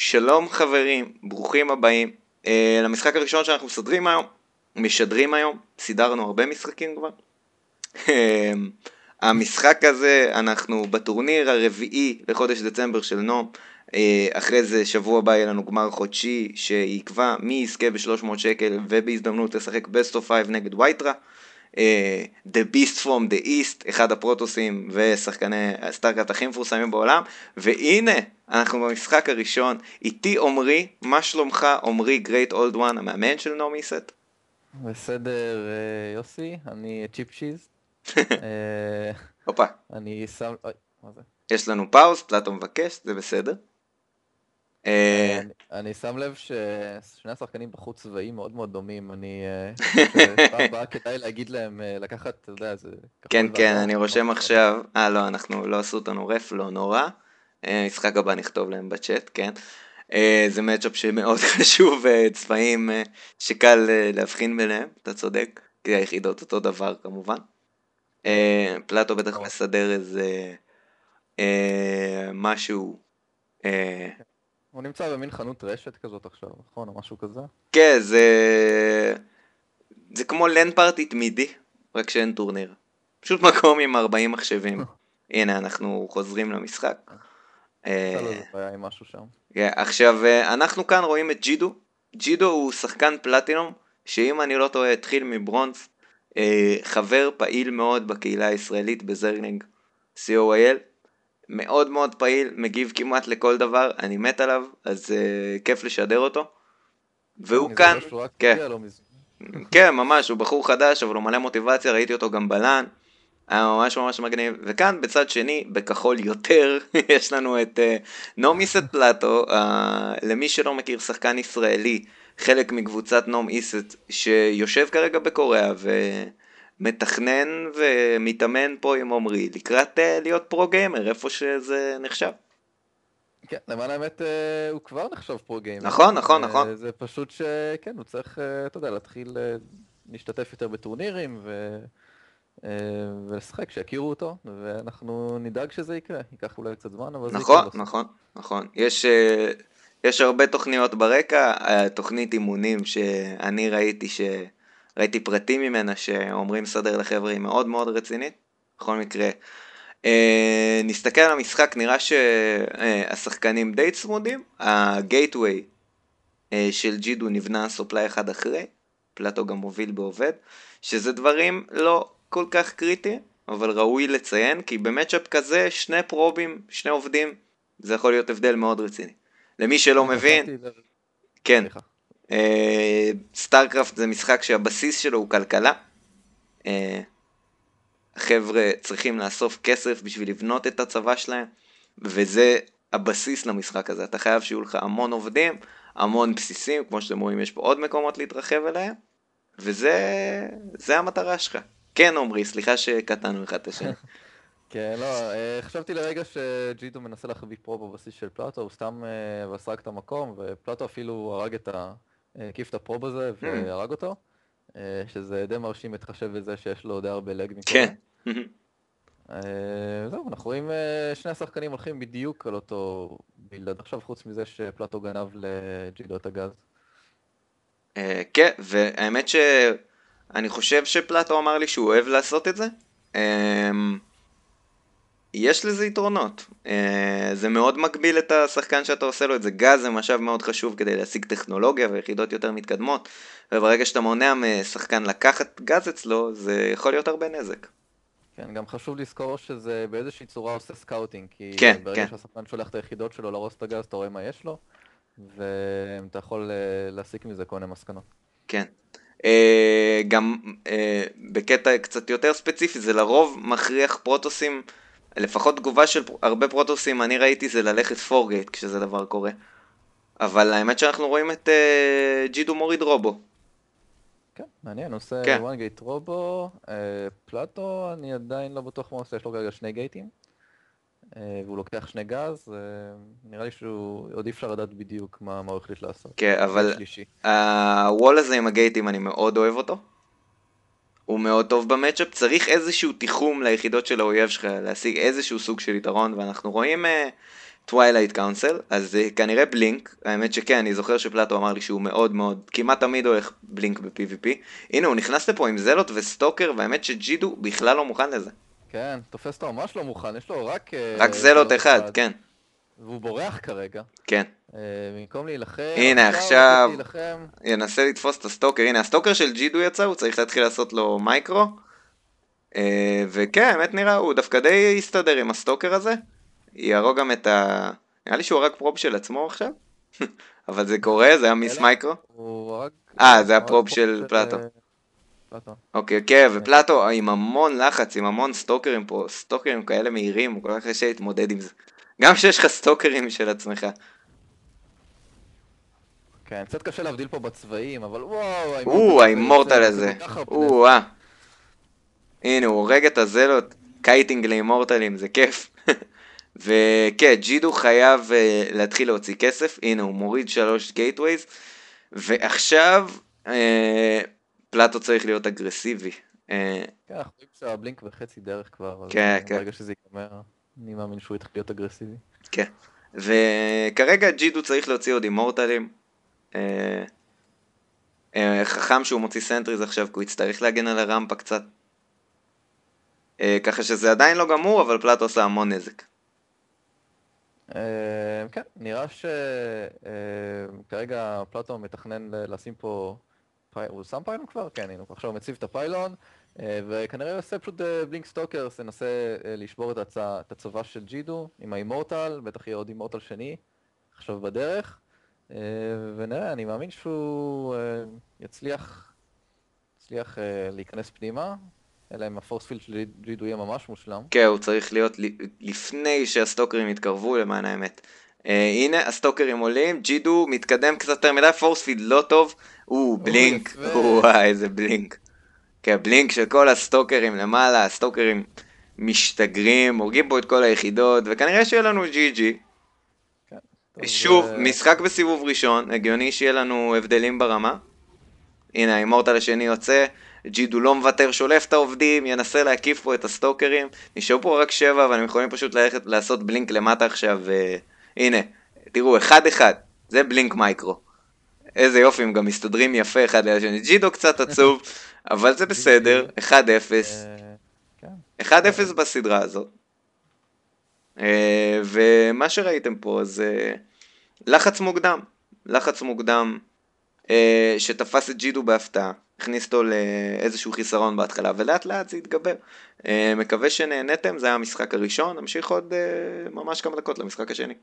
שלום חברים, ברוכים הבאים uh, למשחק הראשון שאנחנו מסדרים היום, משדרים היום, סידרנו הרבה משחקים כבר. אמ, המשחק הזה, אנחנו בטורניר הרביעי לחודש דצמבר של נום, uh, אה, אחרי זה שבוע הבא יהיה לנו גמר חודשי שיקבע מי יזכה ב-300 שקל ובהזדמנות לשחק best of 5 נגד וייטרה. אה, the Beast From The East, אחד הפרוטוסים ושחקני הסטארקאט אה, הכי מפורסמים בעולם, והנה, אנחנו במשחק הראשון, איתי עומרי, מה שלומך עומרי גרייט אולד וואן, המאמן של נעמי סט? בסדר, אה, יוסי, אני צ'יפ שיז. הופה. אני שם... מה זה? יש לנו פאוס, פלטו מבקש, זה בסדר. אה, אני שם לב ששני השחקנים בחוץ צבעים מאוד מאוד דומים, אני... אה, פעם הבאה כדאי להגיד להם אה, לקחת, אתה יודע, זה... כן, כן, אני רושם לא עכשיו, אה לא, אנחנו לא עשו אותנו רף, לא נורא. משחק הבא נכתוב להם בצ'אט, כן. זה מאצ'אפ שמאוד חשוב, צבעים שקל להבחין ביניהם, אתה צודק, כי היחידות אותו דבר כמובן. פלטו בטח נכון. מסדר איזה משהו הוא נמצא במין חנות רשת כזאת עכשיו, נכון? או משהו כזה? כן, זה... זה כמו לן פארטי תמידי, רק שאין טורניר. פשוט מקום עם 40 מחשבים. הנה, אנחנו חוזרים למשחק. אה, כן, עכשיו, אה, אנחנו כאן רואים את ג'ידו. ג'ידו הוא שחקן פלטינום, שאם אני לא טועה, התחיל מברונז. אה, חבר פעיל מאוד בקהילה הישראלית בזרנינג, COIL. מאוד מאוד פעיל, מגיב כמעט לכל דבר, אני מת עליו, אז uh, כיף לשדר אותו. והוא כאן, כן, לא כן, ממש, הוא בחור חדש, אבל הוא מלא מוטיבציה, ראיתי אותו גם בלן, היה אה, ממש ממש מגניב. וכאן בצד שני, בכחול יותר, יש לנו את uh, נעמי סטלטו, uh, למי שלא מכיר, שחקן ישראלי, חלק מקבוצת נעם איסט, שיושב כרגע בקוריאה, ו... מתכנן ומתאמן פה עם עמרי לקראת uh, להיות פרו-גיימר, איפה שזה נחשב. כן, למען האמת uh, הוא כבר נחשב פרו-גיימר. נכון, נכון, אה, נכון. זה פשוט שכן, הוא צריך, uh, אתה יודע, להתחיל uh, להשתתף יותר בטורנירים ו... uh, ולשחק, שיכירו אותו, ואנחנו נדאג שזה יקרה, ייקח אולי קצת זמן, אבל נכון, זה יקרה. נכון, נכון, נכון. יש, Uh... יש הרבה תוכניות ברקע, תוכנית אימונים שאני ראיתי ש... ראיתי פרטים ממנה שאומרים סדר לחבר'ה היא מאוד מאוד רצינית. בכל מקרה, אה, נסתכל על המשחק, נראה שהשחקנים די צמודים, הגייטווי אה, של ג'ידו נבנה סופלי אחד אחרי, פלטו גם מוביל בעובד, שזה דברים לא כל כך קריטי, אבל ראוי לציין, כי במצ'אפ כזה שני פרובים, שני עובדים, זה יכול להיות הבדל מאוד רציני. למי שלא מבין, כן. אה, סטארקרפט זה משחק שהבסיס שלו הוא כלכלה. אה, החבר'ה צריכים לאסוף כסף בשביל לבנות את הצבא שלהם, וזה הבסיס למשחק הזה. אתה חייב שיהיו לך המון עובדים, המון בסיסים, כמו שאתם רואים יש פה עוד מקומות להתרחב אליהם, וזה המטרה שלך. כן עמרי, סליחה שקטענו אחד את השם. כן, לא, אה, חשבתי לרגע שג'יטו מנסה להחביא פרו בבסיס של פלאטו, הוא סתם זרק את המקום, ופלאטו אפילו הרג את ה... הקיף אה, את הפרוב הזה hmm. והרג אותו, אה, שזה די מרשים מתחשב בזה שיש לו די הרבה לג מקודם. כן. אה, זהו, אנחנו רואים שני השחקנים הולכים בדיוק על אותו בילד עכשיו, חוץ מזה שפלטו גנב לג'ידו את הגז. כן, והאמת שאני חושב שפלטו אמר לי שהוא אוהב לעשות את זה. אמ, יש לזה יתרונות, אה, זה מאוד מגביל את השחקן שאתה עושה לו את זה, גז זה משאב מאוד חשוב כדי להשיג טכנולוגיה ויחידות יותר מתקדמות, וברגע שאתה מונע משחקן לקחת גז אצלו, זה יכול להיות הרבה נזק. כן, גם חשוב לזכור שזה באיזושהי צורה עושה סקאוטינג, כי כן, ברגע כן. שהשחקן שולח את היחידות שלו להרוס את הגז, אתה רואה מה יש לו, ואתה יכול אה, להסיק מזה כל מיני מסקנות. כן. Uh, גם uh, בקטע קצת יותר ספציפי, זה לרוב מכריח פרוטוסים לפחות תגובה של הרבה פרוטוסים אני ראיתי זה ללכת פורגייט כשזה דבר קורה. אבל האמת שאנחנו רואים את אה, ג'ידו מוריד רובו. כן, מעניין, הוא עושה כן. גייט רובו, uh, אה, פלטו, אני עדיין לא בטוח מה עושה, יש לו כרגע שני גייטים. אה, והוא לוקח שני גז, נראה לי שהוא, עוד אי אפשר לדעת בדיוק מה, מה הוא החליט לעשות. כן, אבל הוול הזה עם הגייטים, אני מאוד אוהב אותו. הוא מאוד טוב במצ'אפ, צריך איזשהו תיחום ליחידות של האויב שלך, להשיג איזשהו סוג של יתרון, ואנחנו רואים טווילייט uh, קאונסל, אז uh, כנראה בלינק, האמת שכן, אני זוכר שפלטו אמר לי שהוא מאוד מאוד, כמעט תמיד הולך בלינק ב-PVP, הנה הוא נכנס לפה עם זלות וסטוקר, והאמת שג'ידו בכלל לא מוכן לזה. כן, תופס אותו ממש לא מוכן, יש לו רק... אה, רק uh, זלות אחד, אחד, כן. והוא בורח כרגע. כן. אה, במקום להילחם, הנה עכשיו, ינסה לתפוס את הסטוקר, הנה הסטוקר של ג'ידו יצא, הוא צריך להתחיל לעשות לו מייקרו. אה, וכן, האמת נראה, הוא דווקא די הסתדר עם הסטוקר הזה. יהרוג גם את ה... נראה לי שהוא הרג פרופ של עצמו עכשיו, אבל זה קורה, זה היה מיס מייקרו. אה, זה היה הפרופ של אה, פלטו. פלטו. אוקיי, כן, ופלטו עם המון לחץ, עם המון סטוקרים פה, סטוקרים כאלה מהירים, הוא כל כך קשה להתמודד עם זה. גם כשיש לך סטוקרים של עצמך. כן, קצת קשה להבדיל פה בצבעים, אבל וואו, האימורטל הזה. או, אה. הנה, הוא הורג את הזלות. קייטינג לאימורטלים, זה כיף. וכן, ג'ידו חייב אה, להתחיל להוציא כסף, הנה הוא מוריד שלוש גייטווייז, ועכשיו uh, פלטו צריך להיות אגרסיבי. כן, אנחנו נמצא בלינק וחצי דרך כבר, כן, כן. ברגע שזה ייגמר. אני מאמין שהוא יתחיל להיות אגרסיבי. כן, וכרגע ג'ידו צריך להוציא עוד אימורטלים. אה, אה, חכם שהוא מוציא סנטריז עכשיו, כי הוא יצטרך להגן על הרמפה קצת. אה, ככה שזה עדיין לא גמור, אבל פלאט עושה המון נזק. כן, נראה שכרגע פלאטו מתכנן לשים פה הוא שם פיילון כבר? כן, הנה, עכשיו הוא מציב את הפיילון, אה, וכנראה הוא עושה פשוט בלינק אה, סטוקרס, ינסה אה, לשבור את, הצ... את הצבא של ג'ידו עם האימורטל, בטח יהיה עוד אימורטל שני, עכשיו בדרך, ונראה, אני מאמין שהוא יצליח, יצליח להיכנס פנימה, אלא אם הפורס פילד של ג'ידו יהיה ממש מושלם. כן, הוא צריך להיות לפני שהסטוקרים יתקרבו למען האמת. Uh, הנה הסטוקרים עולים, ג'ידו מתקדם קצת יותר מדי, פורספיד לא טוב, או, בלינק, וואי איזה בלינק. כן, בלינק של כל הסטוקרים למעלה, הסטוקרים משתגרים, הורגים פה את כל היחידות, וכנראה שיהיה לנו ג'י ג'י. כן, שוב, משחק בסיבוב ראשון, הגיוני שיהיה לנו הבדלים ברמה. הנה, האימורטל השני יוצא, ג'ידו לא מוותר, שולף את העובדים, ינסה להקיף פה את הסטוקרים. נשארו פה רק שבע, אבל הם יכולים פשוט ללכת לעשות בלינק למטה עכשיו. ו... אה, הנה, תראו, אחד אחד, זה בלינק מייקרו. איזה יופי, הם גם מסתדרים יפה אחד ליד השני. ג'ידו קצת עצוב, אבל זה בסדר, 1-0. אה, 1-0 כן. בסדרה הזאת. אה, ומה שראיתם פה זה אה, לחץ מוקדם. לחץ מוקדם שתפס את ג'ידו בהפתעה. הכניס אותו לאיזשהו חיסרון בהתחלה, ולאט לאט זה התגבר. אה, מקווה שנהנתם, זה היה המשחק הראשון, נמשיך עוד אה, ממש כמה דקות למשחק השני.